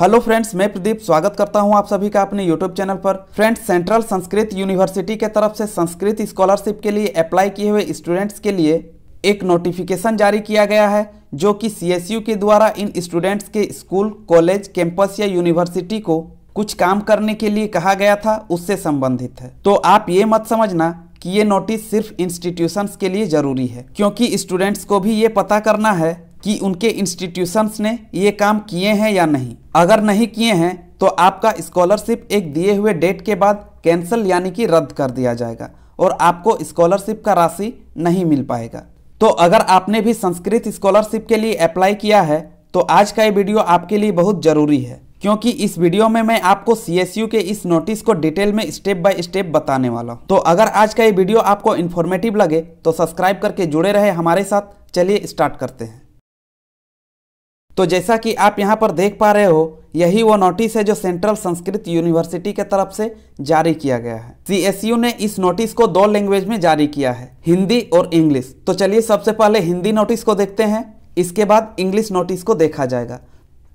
hello friends मैं प्रदीप स्वागत करता हूं आप सभी का अपने यूट्यूब चैनल पर फ्रेंड्स सेंट्रल संस्कृत यूनिवर्सिटी के तरफ से संस्कृत स्कॉलरशिप के लिए अप्लाई किए हुए स्टूडेंट्स के लिए एक नोटिफिकेशन जारी किया गया है जो कि सीएसयू के द्वारा इन स्टूडेंट्स के स्कूल कॉलेज कैंपस या यूनिवर्सिटी को कुछ काम करने के लिए कहा गया था उससे संबंधित है तो आप ये मत समझना कि ये नोटिस सिर्फ इंस्टीट्यूशंस के लिए जरूरी है क्योंकि स्टूडेंट्स को भी ये पता करना है कि उनके इंस्टीट्यूशंस ने ये काम किए हैं या नहीं अगर नहीं किए हैं तो आपका स्कॉलरशिप एक दिए हुए डेट के बाद कैंसिल यानी कि रद्द कर दिया जाएगा और आपको स्कॉलरशिप का राशि नहीं मिल पाएगा तो अगर आपने भी संस्कृत स्कॉलरशिप के लिए अप्लाई किया है तो आज का ये वीडियो आपके लिए बहुत ज़रूरी है क्योंकि इस वीडियो में मैं आपको सी के इस नोटिस को डिटेल में स्टेप बाय स्टेप बताने वाला हूँ तो अगर आज का ये वीडियो आपको इन्फॉर्मेटिव लगे तो सब्सक्राइब करके जुड़े रहे हमारे साथ चलिए स्टार्ट करते हैं तो जैसा कि आप यहाँ पर देख पा रहे हो यही वो नोटिस है जो सेंट्रल संस्कृत यूनिवर्सिटी के तरफ से जारी किया गया है यू ने इस नोटिस को दो लैंग्वेज में जारी किया है हिंदी और इंग्लिश तो चलिए सबसे पहले हिंदी नोटिस को देखते हैं इसके बाद इंग्लिश नोटिस को देखा जाएगा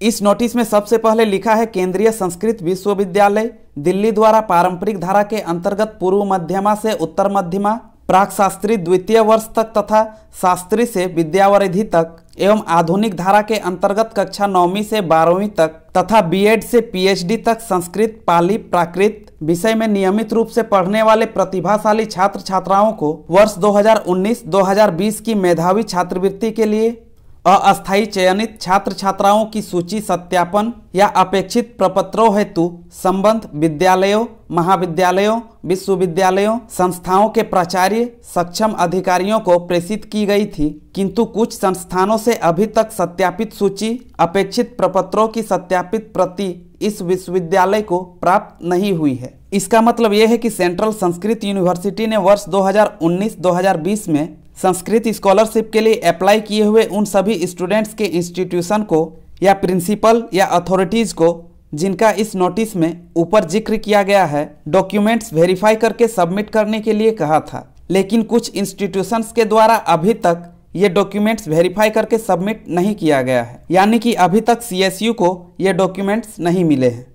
इस नोटिस में सबसे पहले लिखा है केंद्रीय संस्कृत विश्वविद्यालय दिल्ली द्वारा पारंपरिक धारा के अंतर्गत पूर्व मध्यमा से उत्तर मध्यमा प्राक शास्त्री द्वितीय वर्ष तक तथा शास्त्री से विद्यावरिधि तक एवं आधुनिक धारा के अंतर्गत कक्षा नौवीं से बारहवीं तक तथा बीएड से पीएचडी तक संस्कृत पाली प्राकृत विषय में नियमित रूप से पढ़ने वाले प्रतिभाशाली छात्र छात्राओं को वर्ष 2019-2020 की मेधावी छात्रवृत्ति के लिए अस्थायी चयनित छात्र छात्राओं की सूची सत्यापन या अपेक्षित प्रपत्रों हेतु संबंध विद्यालयों महाविद्यालयों विश्वविद्यालयों संस्थाओं के प्राचार्य सक्षम अधिकारियों को प्रेषित की गई थी किंतु कुछ संस्थानों से अभी तक सत्यापित सूची अपेक्षित प्रपत्रों की सत्यापित प्रति इस विश्वविद्यालय को प्राप्त नहीं हुई है इसका मतलब यह है कि सेंट्रल संस्कृत यूनिवर्सिटी ने वर्ष 2019-2020 में संस्कृत स्कॉलरशिप के लिए अप्लाई किए हुए उन सभी स्टूडेंट्स के इंस्टीट्यूशन को या प्रिंसिपल या अथॉरिटीज़ को जिनका इस नोटिस में ऊपर जिक्र किया गया है डॉक्यूमेंट्स वेरीफाई करके सबमिट करने के लिए कहा था लेकिन कुछ इंस्टीट्यूशंस के द्वारा अभी तक ये डॉक्यूमेंट्स वेरीफाई करके सबमिट नहीं किया गया है यानी कि अभी तक सी को ये डॉक्यूमेंट्स नहीं मिले हैं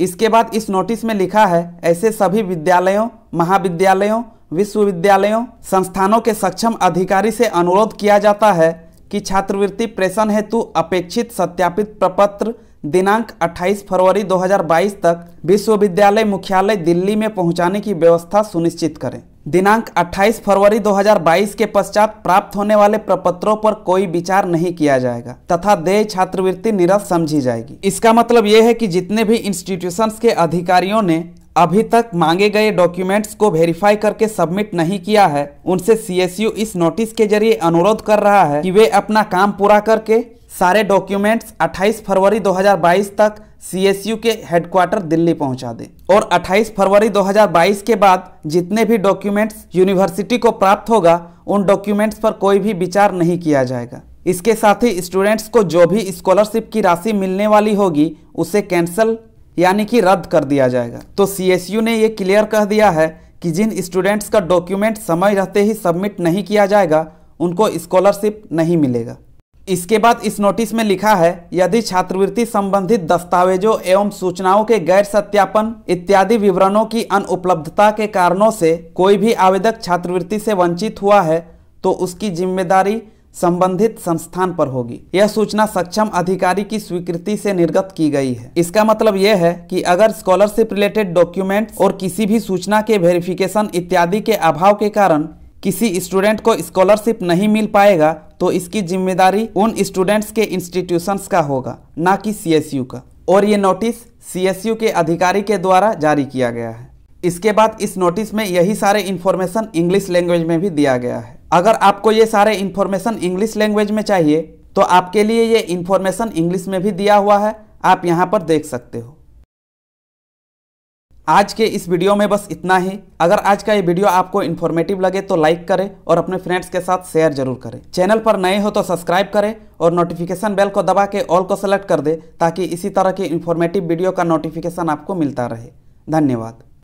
इसके बाद इस नोटिस में लिखा है ऐसे सभी विद्यालयों महाविद्यालयों विश्वविद्यालयों संस्थानों के सक्षम अधिकारी से अनुरोध किया जाता है कि छात्रवृत्ति प्रेषण हेतु अपेक्षित सत्यापित प्रपत्र दिनांक 28 फरवरी 2022 तक विश्वविद्यालय मुख्यालय दिल्ली में पहुंचाने की व्यवस्था सुनिश्चित करें दिनांक 28 फरवरी 2022 के पश्चात प्राप्त होने वाले प्रपत्रों पर कोई विचार नहीं किया जाएगा तथा देय छात्रवृत्ति निरस्त समझी जाएगी इसका मतलब यह है कि जितने भी इंस्टीट्यूशंस के अधिकारियों ने अभी तक मांगे गए डॉक्यूमेंट्स को वेरीफाई करके सबमिट नहीं किया है उनसे सीएसयू इस नोटिस के जरिए अनुरोध कर रहा है कि वे अपना काम पूरा करके सारे डॉक्यूमेंट्स 28 फरवरी 2022 तक सीएसयू के हेडक्वार्टर दिल्ली पहुंचा दें और 28 फरवरी 2022 के बाद जितने भी डॉक्यूमेंट्स यूनिवर्सिटी को प्राप्त होगा उन डॉक्यूमेंट्स पर कोई भी विचार नहीं किया जाएगा इसके साथ ही स्टूडेंट्स को जो भी स्कॉलरशिप की राशि मिलने वाली होगी उसे कैंसिल यानी कि रद्द कर दिया जाएगा तो सी ने ये क्लियर कह दिया है कि जिन स्टूडेंट्स का डॉक्यूमेंट समय रहते ही सबमिट नहीं किया जाएगा उनको स्कॉलरशिप नहीं मिलेगा इसके बाद इस नोटिस में लिखा है यदि छात्रवृत्ति संबंधित दस्तावेजों एवं सूचनाओं के गैर सत्यापन इत्यादि विवरणों की अनुपलब्धता के कारणों से कोई भी आवेदक छात्रवृत्ति से वंचित हुआ है तो उसकी जिम्मेदारी संबंधित संस्थान पर होगी यह सूचना सक्षम अधिकारी की स्वीकृति से निर्गत की गई है इसका मतलब यह है कि अगर स्कॉलरशिप रिलेटेड डॉक्यूमेंट और किसी भी सूचना के वेरिफिकेशन इत्यादि के अभाव के कारण किसी स्टूडेंट को स्कॉलरशिप नहीं मिल पाएगा तो इसकी जिम्मेदारी उन स्टूडेंट्स के इंस्टीट्यूशन का होगा न कि सी का और ये नोटिस सी के अधिकारी के द्वारा जारी किया गया है इसके बाद इस नोटिस में यही सारे इन्फॉर्मेशन इंग्लिश लैंग्वेज में भी दिया गया है अगर आपको ये सारे इन्फॉर्मेशन इंग्लिश लैंग्वेज में चाहिए तो आपके लिए ये इन्फॉर्मेशन इंग्लिश में भी दिया हुआ है आप यहाँ पर देख सकते हो आज के इस वीडियो में बस इतना ही अगर आज का ये वीडियो आपको इन्फॉर्मेटिव लगे तो लाइक करें और अपने फ्रेंड्स के साथ शेयर जरूर करें चैनल पर नए हो तो सब्सक्राइब करें और नोटिफिकेशन बेल को दबा के ऑल को सेलेक्ट कर दे ताकि इसी तरह की इन्फॉर्मेटिव वीडियो का नोटिफिकेशन आपको मिलता रहे धन्यवाद